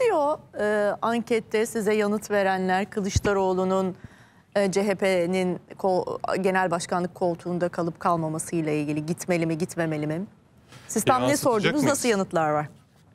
diyor e, ankette size yanıt verenler Kılıçdaroğlu'nun e, CHP'nin genel başkanlık koltuğunda kalıp kalmaması ile ilgili gitmeli mi gitmemeli mi? Siz tam ne sordunuz mıyız? nasıl yanıtlar var?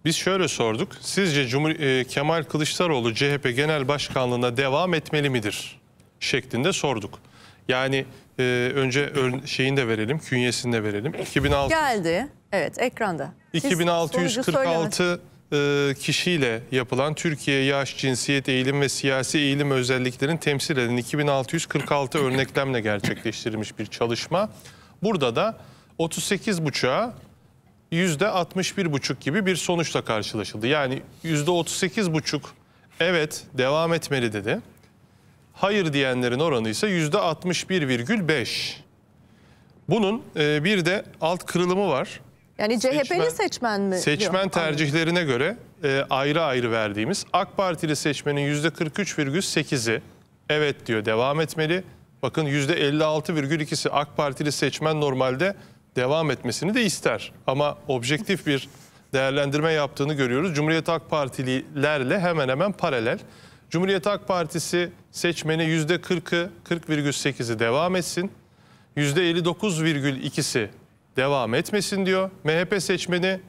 Biz şöyle sorduk. Sizce Cumhur e, Kemal Kılıçdaroğlu CHP Genel Başkanlığına devam etmeli midir? şeklinde sorduk. Yani e, önce ön, şeyini de verelim, künyesini de verelim. 2006 Geldi. Evet, ekranda. 2646 e, kişiyle yapılan Türkiye Yaş, Cinsiyet, Eğilim ve Siyasi Eğilim özelliklerinin temsil eden 2646 örneklemle gerçekleştirilmiş bir çalışma. Burada da 38,5'a %61,5 gibi bir sonuçla karşılaşıldı. Yani %38,5 evet devam etmeli dedi. Hayır diyenlerin oranı ise %61,5. Bunun e, bir de alt kırılımı var. Yani CHP'li seçmen, seçmen mi? Seçmen diyor, tercihlerine anladım. göre e, ayrı ayrı verdiğimiz AK Partili seçmenin %43,8'i evet diyor devam etmeli. Bakın %56,2'si AK Partili seçmen normalde devam etmesini de ister. Ama objektif bir değerlendirme yaptığını görüyoruz. Cumhuriyet Ak Partililerle hemen hemen paralel. Cumhuriyet Ak Partisi seçmeni %40'ı, 40,8'i devam etsin. %59,2'si devam etmesin diyor. MHP seçmeni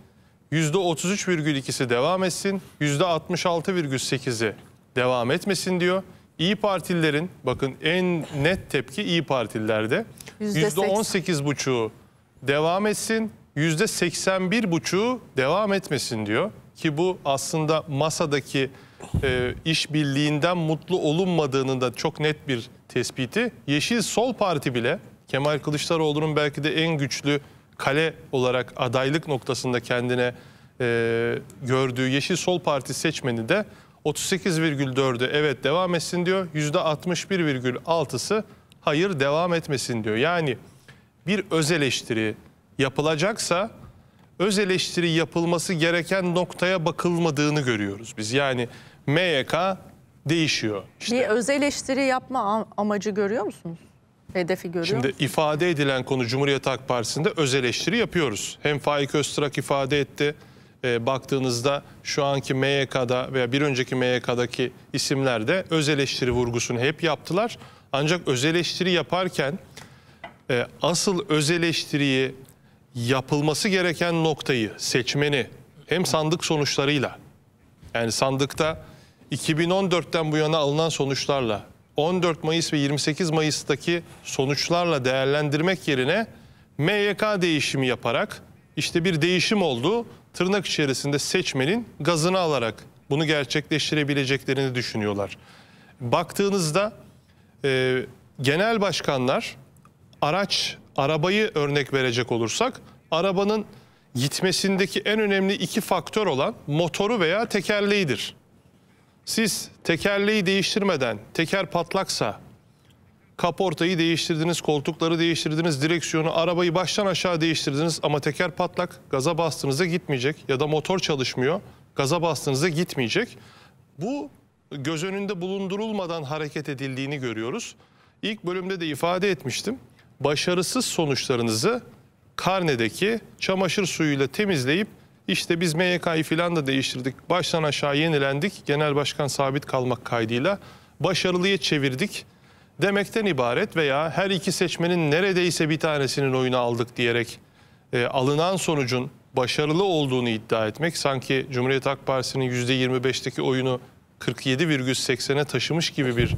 %33,2'si devam etsin, %66,8'i devam etmesin diyor. İyi Partililerin bakın en net tepki İyi Partililerde %18,5'u devam etsin, %81,5'u devam etmesin diyor. Ki bu aslında masadaki e, işbirliğinden mutlu olunmadığının da çok net bir tespiti. Yeşil Sol Parti bile Kemal Kılıçdaroğlu'nun belki de en güçlü kale olarak adaylık noktasında kendine e, gördüğü Yeşil Sol Parti seçmeni de 38,4'ü evet devam etsin diyor. %61,6'sı hayır devam etmesin diyor. Yani bir öz eleştiri yapılacaksa öz eleştiri yapılması gereken noktaya bakılmadığını görüyoruz biz. Yani MYK değişiyor. İşte. Bir öz eleştiri yapma amacı görüyor musunuz? hedefi görüyor Şimdi musunuz? ifade edilen konu Cumhuriyet Halk Partisi'nde öz eleştiri yapıyoruz. Hem Faik Öztrak ifade etti. E, baktığınızda şu anki MYK'da veya bir önceki MYK'daki isimlerde öz eleştiri vurgusunu hep yaptılar. Ancak öz eleştiri yaparken e, asıl öz eleştiriyi yapılması gereken noktayı, seçmeni hem sandık sonuçlarıyla yani sandıkta 2014'ten bu yana alınan sonuçlarla 14 Mayıs ve 28 Mayıs'taki sonuçlarla değerlendirmek yerine MYK değişimi yaparak işte bir değişim oldu. Tırnak içerisinde seçmenin gazını alarak bunu gerçekleştirebileceklerini düşünüyorlar. Baktığınızda e, genel başkanlar araç, arabayı örnek verecek olursak arabanın gitmesindeki en önemli iki faktör olan motoru veya tekerleğidir. Siz tekerleği değiştirmeden teker patlaksa kaportayı değiştirdiniz, koltukları değiştirdiniz, direksiyonu, arabayı baştan aşağı değiştirdiniz ama teker patlak gaza bastığınızda gitmeyecek ya da motor çalışmıyor gaza bastığınızda gitmeyecek. Bu göz önünde bulundurulmadan hareket edildiğini görüyoruz. İlk bölümde de ifade etmiştim. Başarısız sonuçlarınızı karnedeki çamaşır suyuyla temizleyip işte biz MYK'yı filan da değiştirdik. Baştan aşağı yenilendik. Genel başkan sabit kalmak kaydıyla başarılıya çevirdik demekten ibaret veya her iki seçmenin neredeyse bir tanesinin oyunu aldık diyerek e, alınan sonucun başarılı olduğunu iddia etmek sanki Cumhuriyet Halk Partisi'nin %25'teki oyunu 47,80'e taşımış gibi bir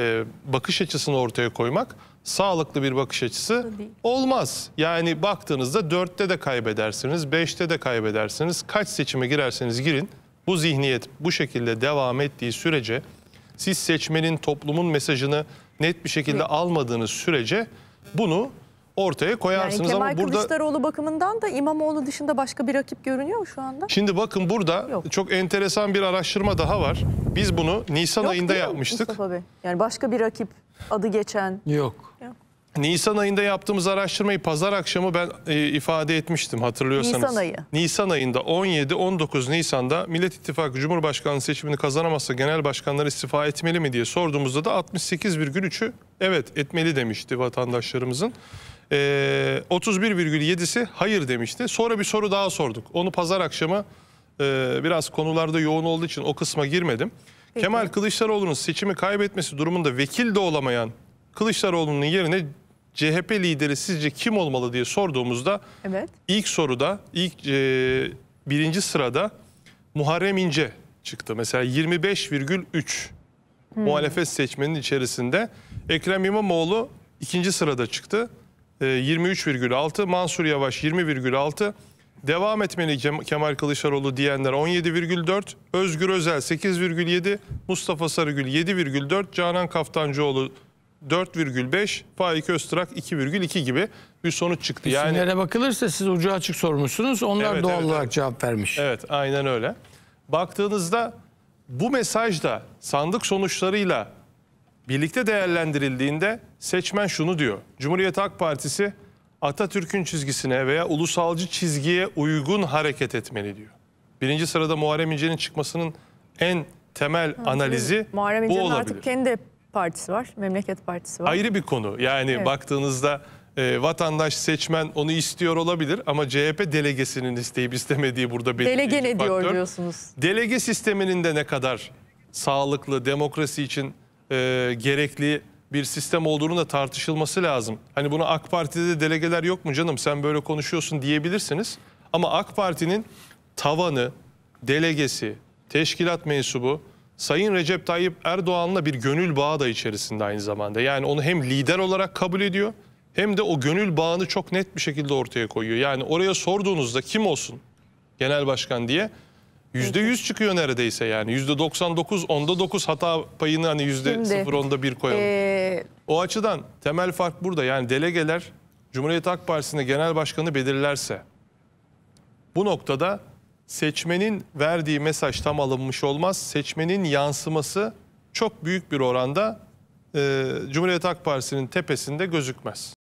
e, bakış açısını ortaya koymak sağlıklı bir bakış açısı olmaz. Yani baktığınızda dörtte de kaybedersiniz, beşte de kaybedersiniz. Kaç seçime girerseniz girin bu zihniyet bu şekilde devam ettiği sürece siz seçmenin toplumun mesajını net bir şekilde evet. almadığınız sürece bunu ortaya koyarsınız. Yani Kemal ama burada... Kılıçdaroğlu bakımından da İmamoğlu dışında başka bir rakip görünüyor mu şu anda? Şimdi bakın burada Yok. çok enteresan bir araştırma daha var. Biz bunu Nisan Yok, ayında yapmıştık. Mustafa Bey. Yani başka bir rakip adı geçen. Yok. Yok. Nisan ayında yaptığımız araştırmayı pazar akşamı ben e, ifade etmiştim hatırlıyorsanız. Nisan ayı. Nisan ayında 17-19 Nisan'da Millet İttifakı Cumhurbaşkanlığı seçimini kazanamazsa genel başkanlar istifa etmeli mi diye sorduğumuzda da 68,3'ü evet etmeli demişti vatandaşlarımızın e, ee, 31,7'si hayır demişti. Sonra bir soru daha sorduk. Onu pazar akşamı e, biraz konularda yoğun olduğu için o kısma girmedim. Peki. Kemal Kılıçdaroğlu'nun seçimi kaybetmesi durumunda vekil de olamayan Kılıçdaroğlu'nun yerine CHP lideri sizce kim olmalı diye sorduğumuzda evet. ilk soruda ilk e, birinci sırada Muharrem İnce çıktı. Mesela 25,3 hmm. muhalefet seçmenin içerisinde Ekrem İmamoğlu ikinci sırada çıktı. 23,6, ee, Mansur Yavaş 20,6, devam etmeli Kemal Kılıçdaroğlu diyenler 17,4, Özgür Özel 8,7, Mustafa Sarıgül 7,4, Canan Kaftancıoğlu 4,5, Faik Öztrak 2,2 gibi bir sonuç çıktı. Yani İsimlere bakılırsa siz ucu açık sormuşsunuz. Onlar evet, doğal evet, olarak evet. cevap vermiş. Evet, aynen öyle. Baktığınızda bu mesaj da sandık sonuçlarıyla birlikte değerlendirildiğinde seçmen şunu diyor. Cumhuriyet Halk Partisi Atatürk'ün çizgisine veya ulusalcı çizgiye uygun hareket etmeli diyor. Birinci sırada Muharrem İnce'nin çıkmasının en temel ha, analizi Muharrem bu olabilir. artık kendi partisi var, memleket partisi var. Ayrı bir konu. Yani evet. baktığınızda e, vatandaş seçmen onu istiyor olabilir ama CHP delegesinin isteyip istemediği burada belirleyici Delege ne diyor diyorsunuz? Delege sisteminin de ne kadar sağlıklı, demokrasi için e, gerekli bir sistem olduğunu da tartışılması lazım. Hani bunu AK Parti'de de delegeler yok mu canım sen böyle konuşuyorsun diyebilirsiniz. Ama AK Parti'nin tavanı, delegesi, teşkilat mensubu Sayın Recep Tayyip Erdoğan'la bir gönül bağı da içerisinde aynı zamanda. Yani onu hem lider olarak kabul ediyor hem de o gönül bağını çok net bir şekilde ortaya koyuyor. Yani oraya sorduğunuzda kim olsun genel başkan diye Yüzde yüz çıkıyor neredeyse yani. yüzde doksan dokuz onda dokuz hata payını hani sıfır onda bir koyalım. Ee... O açıdan temel fark burada. Yani delegeler Cumhuriyet Halk Partisi'nde genel başkanı belirlerse bu noktada seçmenin verdiği mesaj tam alınmış olmaz. Seçmenin yansıması çok büyük bir oranda e, Cumhuriyet Halk Partisi'nin tepesinde gözükmez.